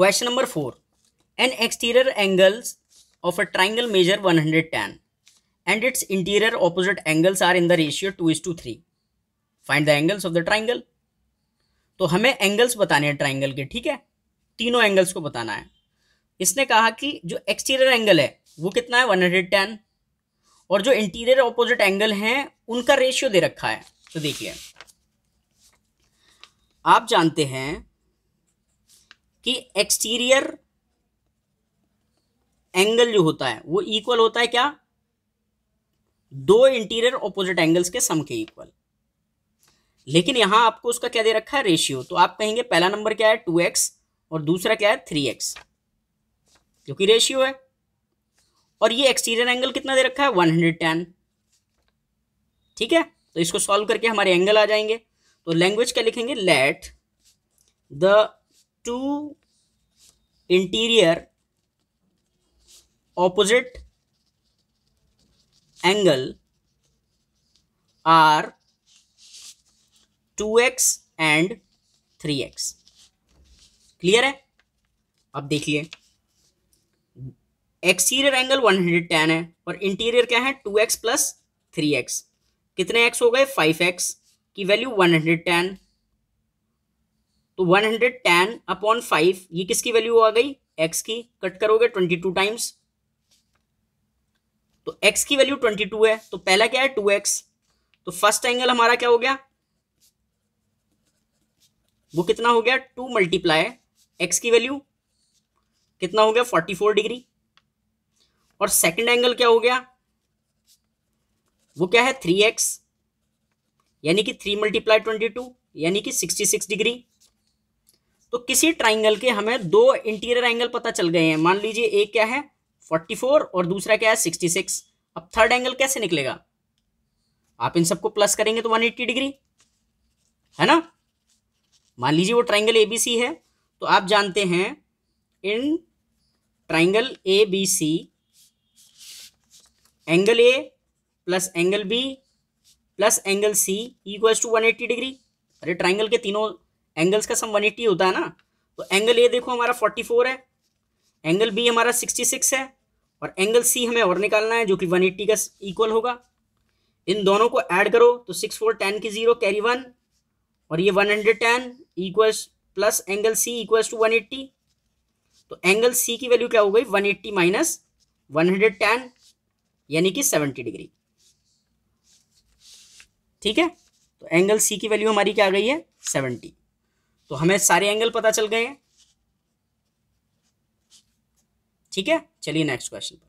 question number four an exterior angles triangle measure one hundred ten and its interior opposite angles are in the ratio two is to three find the angles of the triangle तो हमें angles बताने हैं triangle के ठीक है तीनों angles को बताना है इसने कहा कि जो एक्सटीरियर एंगल है वो कितना है वन हंड्रेड टेन और जो इंटीरियर ऑपोजिट एंगल हैं उनका रेशियो दे रखा है तो देखिए आप जानते हैं कि एक्सटीरियर एंगल जो होता है वो इक्वल होता है क्या दो इंटीरियर ऑपोजिट एंगल्स के सम के इक्वल लेकिन यहां आपको उसका क्या दे रखा है रेशियो तो आप कहेंगे पहला नंबर क्या है टू एक्स और दूसरा क्या है थ्री एक्स जो कि रेशियो है और ये एक्सटीरियर एंगल कितना दे रखा है वन हंड्रेड टेन ठीक है तो इसको सॉल्व करके हमारे एंगल आ जाएंगे तो लैंग्वेज क्या लिखेंगे let the two interior opposite angle are two x and three x clear है अब देखिए exterior angle one hundred ten है और इंटीरियर क्या है two x plus three x कितने एक्स हो गए फाइव एक्स की वैल्यू वन हंड्रेड टेन तो 110 हंड्रेड टेन अपॉन फाइव ये किसकी वैल्यू आ गई एक्स की कट करोगे 22 टाइम्स तो एक्स की वैल्यू 22 है तो पहला क्या है 2x तो फर्स्ट एंगल हमारा क्या हो गया वो कितना हो गया टू मल्टीप्लाई एक्स की वैल्यू कितना हो गया 44 डिग्री और सेकंड एंगल क्या हो गया वो क्या है 3x यानी कि 3 मल्टीप्लाई ट्वेंटी यानी कि 66 डिग्री तो किसी ट्राइंगल के हमें दो इंटीरियर एंगल पता चल गए हैं मान लीजिए एक क्या है 44 और दूसरा क्या है 66 अब थर्ड एंगल कैसे निकलेगा आप इन सबको प्लस करेंगे तो 180 डिग्री है ना मान लीजिए वो ट्राइंगल एबीसी है तो आप जानते हैं in triangle A B C angle A plus angle B plus angle C equals to 180 degree अरे ट्राइंगल के तीनों एंगल्स का सम 180 होता है ना तो एंगल ए देखो हमारा 44 है एंगल बी हमारा 66 है और एंगल सी हमें और निकालना है जो कि 180 का इक्वल होगा इन दोनों को ऐड करो तो सिक्स फोर टेन की जीरो कैरी वन और ये one hundred ten plus angle C equals to one eighty तो एंगल सी की वैल्यू क्या हो गई one eighty minus one hundred ten यानी कि सेवेंटी डिग्री ठीक है तो एंगल सी की वैल्यू हमारी क्या आ गई है सेवेंटी तो हमें सारे एंगल पता चल गए हैं ठीक है चलिए नेक्स्ट क्वेश्चन